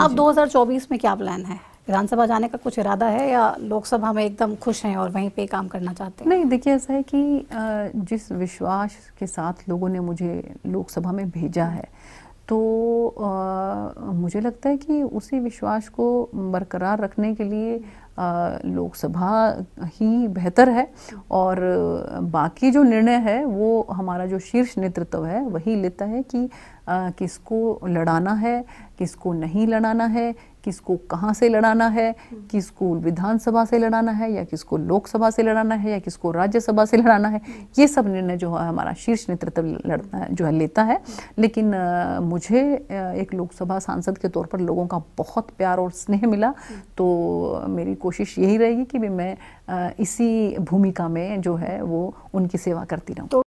अब 2024 में क्या प्लान है विधानसभा जाने का कुछ इरादा है या लोकसभा में एकदम खुश हैं और वहीं पे काम करना चाहते हैं नहीं देखिए ऐसा है कि जिस विश्वास के साथ लोगों ने मुझे लोकसभा में भेजा है तो मुझे लगता है कि उसी विश्वास को बरकरार रखने के लिए लोकसभा ही बेहतर है और बाकी जो निर्णय है वो हमारा जो शीर्ष नेतृत्व है वही लेता है कि आ, किसको लड़ाना है किसको नहीं लड़ाना है किसको कहाँ से लड़ाना है किसको विधानसभा से लड़ाना है या किसको लोकसभा से लड़ाना है या किसको राज्यसभा से लड़ाना है ये सब निर्णय जो है हमारा शीर्ष नेतृत्व लड़ता है जो है लेता है लेकिन आ, मुझे एक लोकसभा सांसद शख्सियत के तौर पर लोगों का बहुत प्यार और स्नेह मिला तो मेरी कोशिश यही रहेगी कि भी मैं इसी भूमिका में जो है वो उनकी सेवा करती रहूँ तो